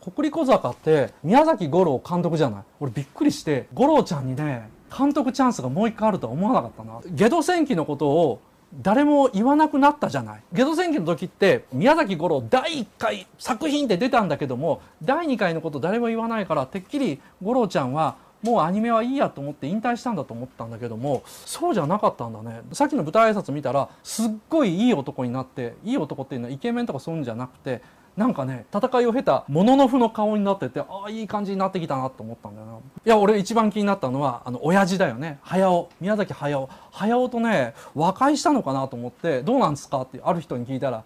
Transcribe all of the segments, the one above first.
国立小坂って宮崎五郎監督じゃない俺びっくりして五郎ちゃんにね監督チャンスがもう一回あるとは思わなかったなゲド戦記のことを誰も言わなくなったじゃないゲド戦記の時って宮崎五郎第1回作品って出たんだけども第2回のこと誰も言わないからてっきり五郎ちゃんはもうアニメはいいやと思って引退したんだと思ったんだけどもそうじゃなかったんだねさっきの舞台挨拶見たらすっごいいい男になっていい男っていうのはイケメンとかそういうんじゃなくてなんかね戦いを経たもののふの顔になっててああいい感じになってきたなと思ったんだよないや俺一番気になったのはあの親父だよね早尾宮崎駿尾とね和解したのかなと思って「どうなんですか?」ってある人に聞いたらっ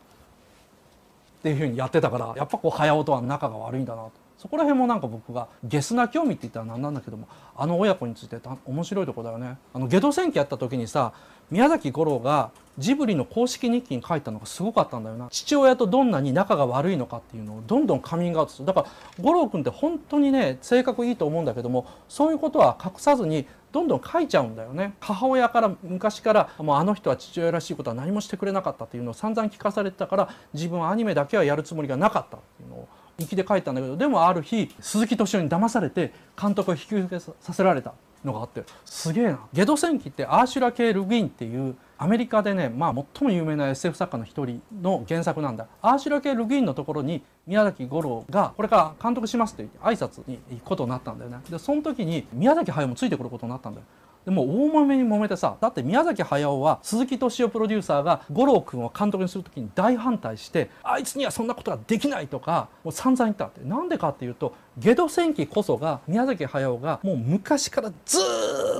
ていうふうにやってたからやっぱこう早尾とは仲が悪いんだなとそこら辺もなんか僕がゲスな興味って言ったら何なんだけどもあの親子について面白いとこだよねあの下戸戦記やった時にさ宮崎五郎がジブリの公式日記に書いたのがすごかったんだよな父親とどんなに仲が悪いのかっていうのをどんどんカミングアウトするだから五郎君って本当にね性格いいと思うんだけどもそういうことは隠さずにどんどん書いちゃうんだよね母親から昔からもうあの人は父親らしいことは何もしてくれなかったっていうのを散々聞かされてたから自分はアニメだけはやるつもりがなかったっていうのを記で書いたんだけどでもある日鈴木敏夫に騙されて監督を引き受けさせられたのがあってすげえなゲド戦記ってアーシュラ・系ルインっていうアメリカでね、まあ、最も有名な SF 作家の一人の原作なんだアーシュラ・系ルインのところに宮崎吾郎がこれから監督しますって挨拶に行くことになったんだよねでその時に宮崎駿もついてくることになったんだよでも大揉めに揉めてさだって宮崎駿は鈴木敏夫プロデューサーが五郎君を監督にする時に大反対してあいつにはそんなことができないとかもう散々言ったってなんでかっていうとゲド戦記こそが宮崎駿がもう昔からず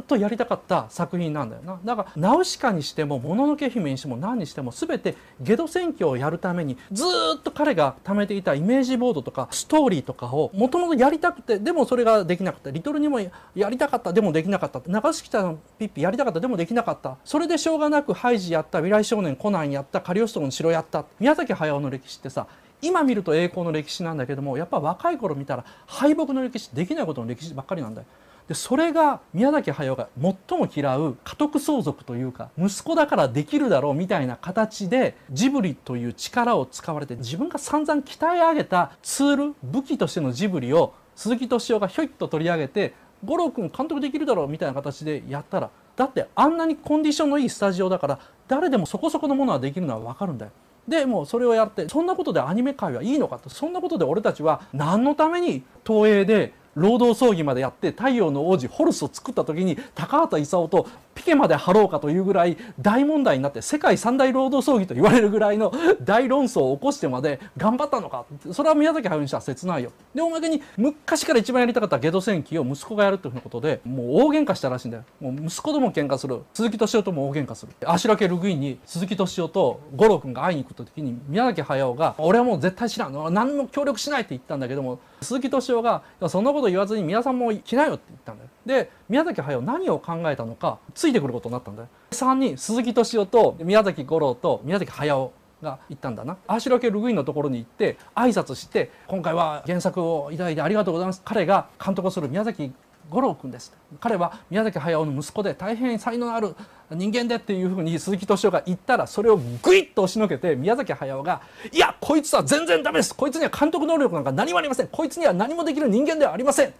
っとやりたかった作品なんだよなだからナウシカにしてももののけ姫にしても何にしても全てゲド戦記をやるためにずっと彼が貯めていたイメージボードとかストーリーとかをもともとやりたくてでもそれができなかったリトルにもやりたかったでもできなかったって長槻ピッピやりたかったでもできなかったそれでしょうがなくハイジやった未来少年コナンやったカリオストロの城やった宮崎駿の歴史ってさ今見ると栄光の歴史なんだけどもやっぱ若い頃見たら敗北の歴史できないことの歴史ばっかりなんだよ。でそれが宮崎駿が最も嫌う家督相続というか息子だからできるだろうみたいな形でジブリという力を使われて自分が散々鍛え上げたツール武器としてのジブリを鈴木敏夫がひょいっと取り上げて五郎君監督できるだろうみたいな形でやったらだってあんなにコンディションのいいスタジオだから誰でもそこそこのものはできるのは分かるんだよ。でもうそれをやってそんなことでアニメ界はいいのかとそんなことで俺たちは何のために東映で労働葬儀までやって「太陽の王子ホルス」を作った時に高畑勲とピケまで張ろうかというぐらい大問題になって世界三大労働争議と言われるぐらいの大論争を起こしてまで頑張ったのかそれは宮崎駿にしたら切ないよでおまけに昔から一番やりたかったゲド戦記を息子がやるということでもう大喧嘩したらしいんだよもう息子とも喧嘩する鈴木敏夫とも大喧嘩するあしらけルグイに鈴木敏夫と五郎君が会いに行くと時に宮崎駿が「俺はもう絶対知らん何も協力しない」って言ったんだけども鈴木敏夫が「そんなこと言わずに皆さんも来なよ」って言ったんだよで宮崎駿何を考えたのかついてくることになったんだよ3人鈴木敏夫と宮崎五郎と宮崎駿が行ったんだな足掛けルグイのところに行って挨拶して今回は原作を頂いてありがとうございます彼が監督をする宮崎五郎君です彼は宮崎駿の息子で大変才能ある人間でっていうふうに鈴木敏夫が言ったらそれをグイッと押しのけて宮崎駿が「いやこいつは全然ダメですこいつには監督能力なんか何もありませんこいつには何もできる人間ではありません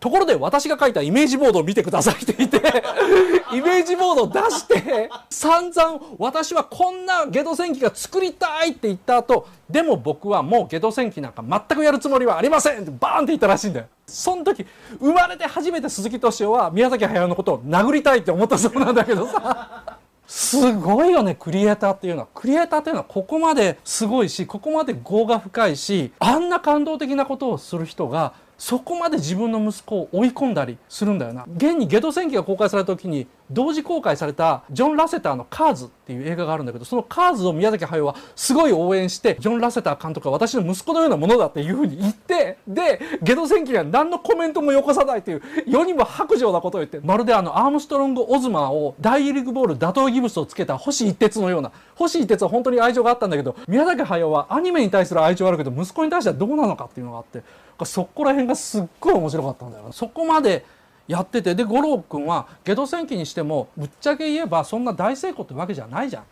ところで私が書いたイメージボードを見てくださいって言って イメージボードを出して散々私はこんなゲド戦記が作りたいって言った後でも僕はもうゲド戦記なんか全くやるつもりはありませんってバーンって言ったらしいんだよその時生まれて初めて鈴木敏夫は宮崎駿のことを殴りたいって思ったそうなんだけどさすごいよねクリエイターっていうのはクリエイターっていうのはここまですごいしここまで業が深いしあんな感動的なことをする人がそこまで自分の息子を追い込んだりするんだよな現にゲド戦記が公開された時に同時公開されたジョン・ラセターの「カーズ」っていう映画があるんだけどその「カーズ」を宮崎駿はすごい応援してジョン・ラセター監督は私の息子のようなものだっていうふうに言ってでゲド戦記には何のコメントもよこさないという世にも白状なことを言ってまるであのアームストロング・オズマーを大リーグボール打倒ギブスをつけた星一徹のような星一徹は本当に愛情があったんだけど宮崎駿はアニメに対する愛情はあるけど息子に対してはどうなのかっていうのがあってそこら辺がすっごい面白かったんだよな。そこまでやっててで五郎君はゲド戦記にしてもぶっちゃけ言えばそんな大成功ってわけじゃないじゃん。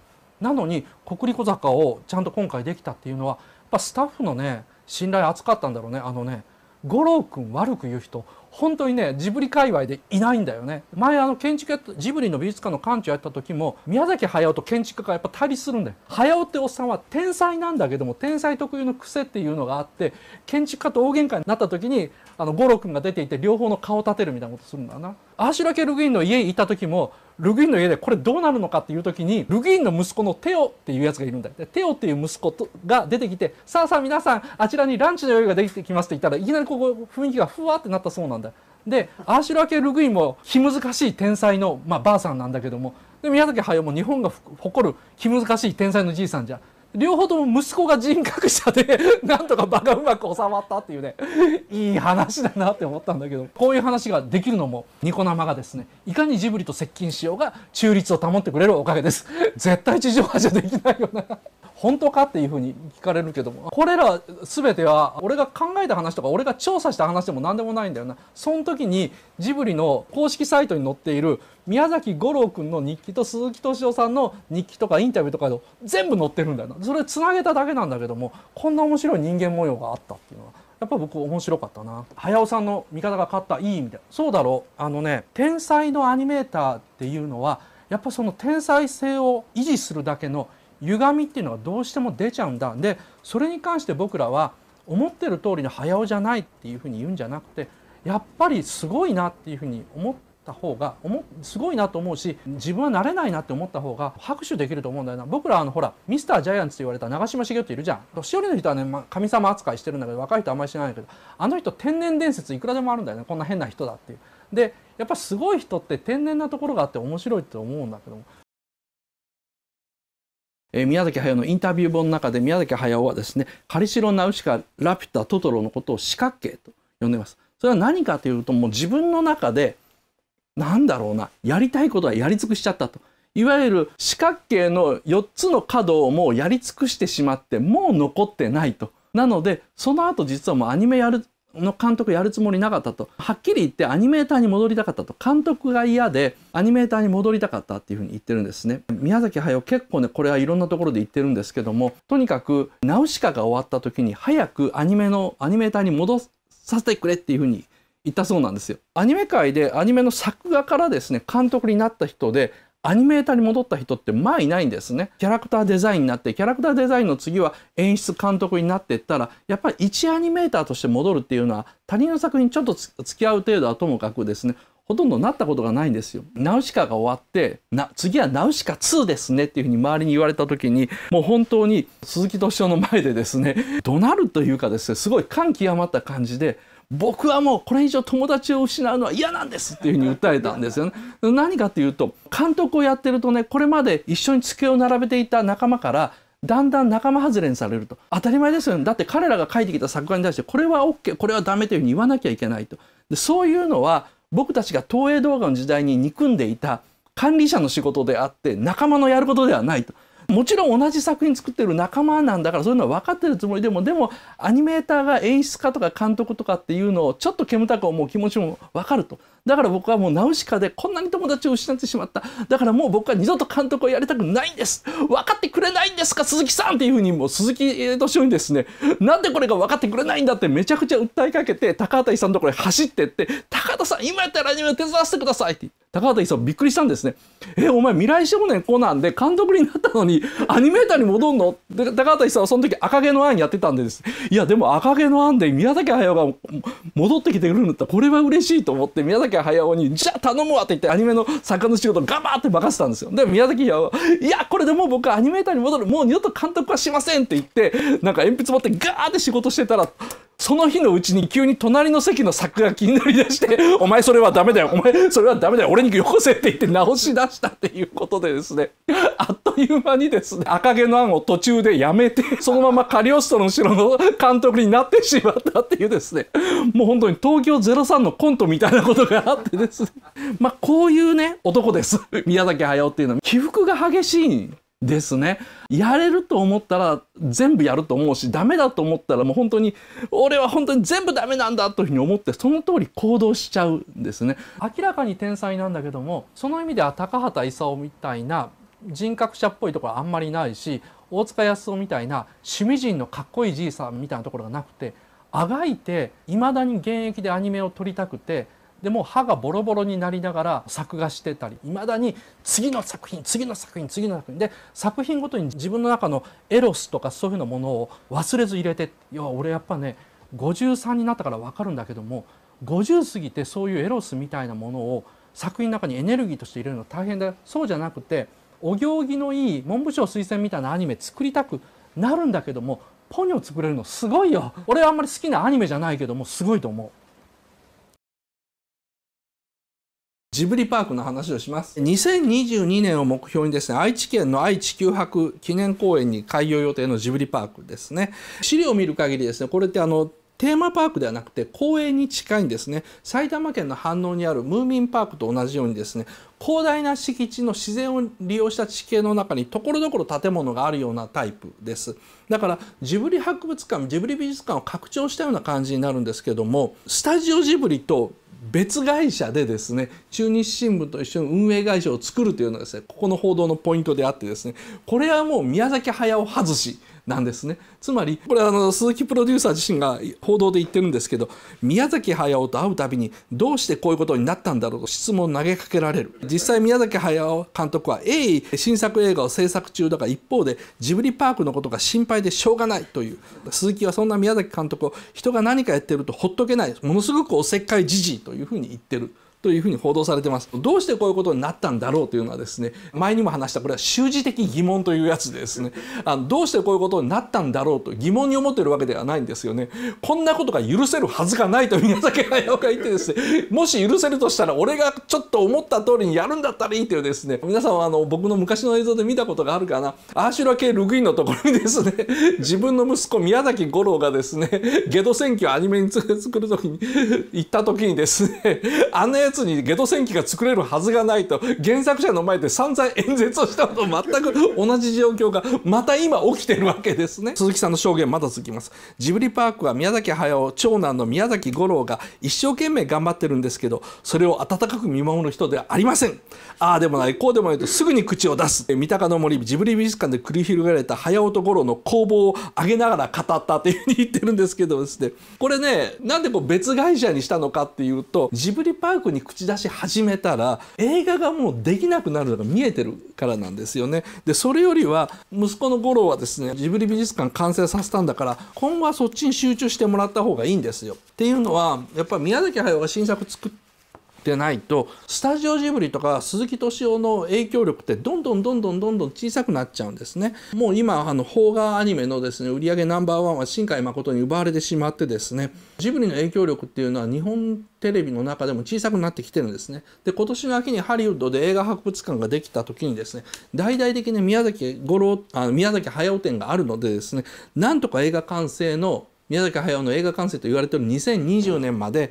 なのに国立坂をちゃんと今回できたっていうのはやっぱスタッフのね信頼厚かったんだろうねあのね五郎君悪く言う人本当にねジブリ界隈でいないんだよね前あの建築やジブリの美術館の館長やった時も宮崎駿と建築家がやっぱ対立するんだよ駿っておっさんは天才なんだけども天才特有の癖っていうのがあって建築家と大喧嘩になった時にあの五郎君が出ていて両方の顔を立てるみたいなことするんだなアーシュラ系ルグインの家にいた時もルグインの家でこれどうなるのかっていう時にルグインの息子のテオっていうやつがいるんだでテオっていう息子とが出てきてさあさあ皆さんあちらにランチの用意ができてきますって言ったらいきなりここ雰囲気がふわってなったそうなんだでアーシュラ系ルグインも気難しい天才の、まあ、ばあさんなんだけどもで宮崎駿も日本が誇る気難しい天才のじいさんじゃ両方とも息子が人格者で なんとか場がうまく収まったっていうねいい話だなって思ったんだけどこういう話ができるのもニコ生がですねいかにジブリと接近しようが中立を保ってくれるおかげです絶対地上波じゃできないよな本当かっていうふうに聞かれるけどもこれら全ては俺が考えた話とか俺が調査した話でも何でもないんだよなその時にジブリの公式サイトに載っている宮崎五郎君の日記と鈴木敏夫さんの日記とかインタビューとか全部載ってるんだよなそれつなげただけなんだけどもこんな面白い人間模様があったっていうのはやっぱ僕面白かったな早尾さんの味方が勝ったいい意味でそうだろうあのね天才のアニメーターっていうのはやっぱその天才性を維持するだけの歪みっていうのはどうしても出ちゃうんだでそれに関して僕らは思ってる通りの早尾じゃないっていうふうに言うんじゃなくてやっぱりすごいなっていうふうに思った方がすごいなと思うし自分はなれないなって思った方が拍手できると思うんだよな僕らあのほらミスタージャイアンツって言われた長嶋茂雄っているじゃん年寄りの人はね、まあ、神様扱いしてるんだけど若い人はあんまり知らないけどあの人天然伝説いくらでもあるんだよねこんな変な人だっていう。でやっぱすごい人って天然なところがあって面白いって思うんだけどもえー、宮崎駿のインタビュー本の中で宮崎駿はですね「カリシロナウシカラピュタトトロ」のことを四角形と呼んでます。それは何かというともう自分の中でなんだろうなやりたいことはやり尽くしちゃったと。いわゆる四角形の4つの角をもうやり尽くしてしまってもう残ってないと。なのでその後実はもうアニメやるの監督やるつもりなかったとはっきり言ってアニメーターに戻りたかったと監督が嫌でアニメーターに戻りたかったっていうふうに言ってるんですね宮崎駿結構ねこれはいろんなところで言ってるんですけどもとにかくナウシカが終わった時に早くアニメのアニメーターに戻させてくれっていうふうに言ったそうなんですよアニメ界でアニメの作画からですね監督になった人でアニメーターに戻った人ってまあいないんですね。キャラクターデザインになって、キャラクターデザインの次は演出監督になっていったら、やっぱり一アニメーターとして戻るっていうのは、他人の作品ちょっと付き合う程度はともかくですね、ほとんどなったことがないんですよ。ナウシカが終わって、な、次はナウシカ2ですねっていうふうに周りに言われた時に、もう本当に鈴木敏夫の前でですね、怒鳴るというかですね、すごい感極まった感じで、僕はもうこれ以上友達を失うのは嫌なんですっていうふうに訴えたんですよね。何かっていうと監督をやってるとねこれまで一緒に机を並べていた仲間からだんだん仲間外れにされると当たり前ですよねだって彼らが書いてきた作画に対してこれは OK これはダメというふうに言わなきゃいけないとでそういうのは僕たちが東映動画の時代に憎んでいた管理者の仕事であって仲間のやることではないと。もちろん同じ作品作ってる仲間なんだからそういうのは分かってるつもりでもでもアニメーターが演出家とか監督とかっていうのをちょっと煙たく思う気持ちも分かると。だから僕はもうナウシカでこんなに友達を失ってしまった。だからもう僕は二度と監督をやりたくないんです。分かってくれないんですか、鈴木さんっていうふうに、もう鈴木敏夫にですね、なんでこれが分かってくれないんだってめちゃくちゃ訴えかけて、高畑さんのところへ走ってって、高畑さん、今やったらアニメを手伝わせてくださいって高畑さんびっくりしたんですね。え、お前未来少年コナンで監督になったのにアニメーターに戻んので高畑さんはその時赤毛のアンやってたんでです、ね、いやでも赤毛のアンで宮崎駿が戻ってきてくるんだったらこれは嬉しいと思って宮崎崎駿に「じゃあ頼むわ」って言ってアニメの作家の仕事をガバーって任せたんですよで宮崎駿は「いやこれでもう僕はアニメーターに戻るもう二度と監督はしません」って言ってなんか鉛筆持ってガーって仕事してたらその日のうちに急に隣の席の作が気になりだして 「お前それはダメだよお前それはダメだよ俺によこせ」って言って直し出したっていうことでですねあ いう間にですね赤毛のアンを途中でやめて そのままカリオストロの城の監督になってしまったっていうですねもう本当に東京03のコントみたいなことがあってですね まあこういうね男です 宮崎駿っていうのは起伏が激しいんですねやれると思ったら全部やると思うしダメだと思ったらもう本当に俺は本当に全部ダメなんだというふうに思ってその通り行動しちゃうんですね明らかに天才なんだけどもその意味では高畑勲みたいな人格者っぽいところはあんまりないし大塚康夫みたいな趣味人のかっこいいじいさんみたいなところがなくてあがいていまだに現役でアニメを撮りたくてでも歯がボロボロになりながら作画してたりいまだに次の作品次の作品次の作品で作品ごとに自分の中のエロスとかそういうふうなものを忘れず入れていや俺やっぱね53になったから分かるんだけども50過ぎてそういうエロスみたいなものを作品の中にエネルギーとして入れるの大変だそうじゃなくてお行儀のいい文部省推薦みたいなアニメ作りたくなるんだけどもポニョ作れるのすごいよ俺はあんまり好きなアニメじゃないけどもすごいと思うジブリパークの話をします2022年を目標にですね愛知県の愛・地球博記念公園に開業予定のジブリパークですね資料を見る限りですねこれってあのテーマパークではなくて公園に近いんですね埼玉県の飯能にあるムーミンパークと同じようにですね広大な敷地の自然を利用した地形の中に所々建物があるようなタイプですだからジブリ博物館ジブリ美術館を拡張したような感じになるんですけどもスタジオジブリと別会社でですね中日新聞と一緒に運営会社を作るというのはですねここの報道のポイントであってですねこれはもう宮崎駿外しなんですね。つまりこれはあの鈴木プロデューサー自身が報道で言ってるんですけど宮崎駿と会うたびにどうしてこういうことになったんだろうと質問を投げかけられる実際宮崎駿監督は鋭意新作映画を制作中だが一方でジブリパークのことが心配でしょうがないという鈴木はそんな宮崎監督を人が何かやってるとほっとけないものすごくおせっかいじじいというふうに言ってる。というふうに報道されてますどうしてこういうことになったんだろうというのはですね前にも話したこれは習字的疑問というやつですねあのどうしてこういうことになったんだろうと疑問に思っているわけではないんですよねこんなことが許せるはずがないと宮崎駿が言ってですねもし許せるとしたら俺がちょっと思った通りにやるんだったらいいというですね皆さんはあの僕の昔の映像で見たことがあるかなアーシュラ系ルグインのところにですね 自分の息子宮崎五郎がですねゲド戦記をアニメに作る時に 行った時にですねあのやつにゲド戦記が作れるはずがないと原作者の前で散々演説をしたのとと全く同じ状況がまた今起きてるわけですね鈴木さんの証言まだ続きますジブリパークは宮崎駿長男の宮崎五郎が一生懸命頑張ってるんですけどそれを温かく見見守る人ではありませんああでもないこうでもないとすぐに口を出す三鷹の森ジブリ美術館で繰り広げられた早音五郎の攻防を上げながら語ったというふうに言ってるんですけどですねこれねなんでこう別会社にしたのかっていうとジブリパークに口出し始めたら映画がもうできなくなるのが見えてるからなんですよねでそれよりは息子の五郎はですねジブリ美術館完成させたんだから今後はそっちに集中してもらった方がいいんですよっていうのはやっぱり宮崎駿が新作作ってでないとスタジオジブリとか鈴木敏夫の影響力ってどんどんどんどんどんどん小さくなっちゃうんですねもう今あの邦画アニメのですね売り上げナンバーワンは新海誠に奪われてしまってですねジブリの影響力っていうのは日本テレビの中でも小さくなってきてるんですねで今年の秋にハリウッドで映画博物館ができた時にですね大々的に宮崎五郎あ宮崎駿展があるのでですねなんとか映画完成の宮崎駿の映画完成と言われている2020年まで、うん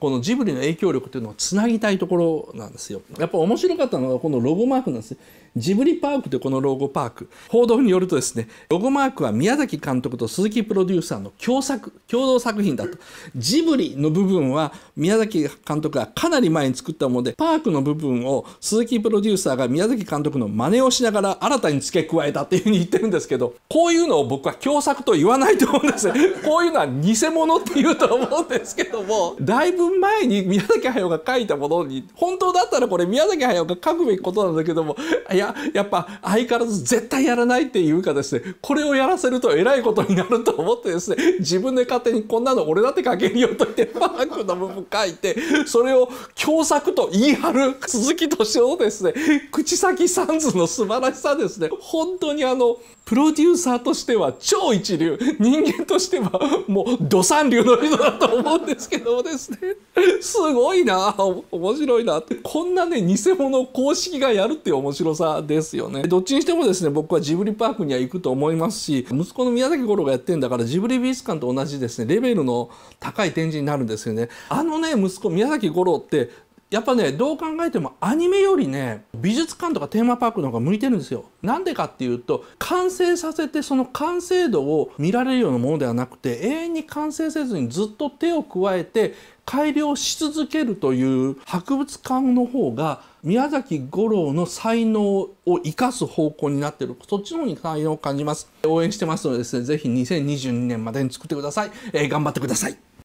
このジブリの影響力というのをつなぎたいところなんですよ。やっぱ面白かったのはこのロゴマークなんですジブリパークというこのロゴパーク報道によるとですねロゴマークは宮崎監督と鈴木プロデューサーの共作共同作品だとジブリの部分は宮崎監督がかなり前に作ったものでパークの部分を鈴木プロデューサーが宮崎監督の真似をしながら新たに付け加えたっていうふうに言ってるんですけどこういうのを僕は共作と言わないと思うんですこういうのは偽物っていうと思うんですけどもだいぶ前に宮崎駿が書いたものに本当だったらこれ宮崎駿が書くべきことなんだけどもいやや、やっぱ相変わらず絶対やらないっていうかですね、これをやらせるとえらいことになると思ってですね、自分で勝手にこんなの俺だって書けるよと言って、マークの部分書いて、それを共作と言い張る鈴木敏夫のですね、口先三図の素晴らしさですね、本当にあの、プロデューサーとしては超一流人間としてはもう土三流の人だと思うんですけどもですねすごいな面白いなってこんなね偽物公式がやるっていう面白さですよねどっちにしてもですね僕はジブリパークには行くと思いますし息子の宮崎五郎がやってんだからジブリ美術館と同じですねレベルの高い展示になるんですよねあのね息子宮崎五郎ってやっぱねどう考えてもアニメよりね美術館とかテーマパークの方が向いてるんですよ。なんでかっていうと完成させてその完成度を見られるようなものではなくて永遠に完成せずにずっと手を加えて改良し続けるという博物館の方が宮崎五郎の才能を生かす方向になってるそっちの方に才能を感じます応援してますのでですね是非2022年までに作ってください、えー、頑張ってください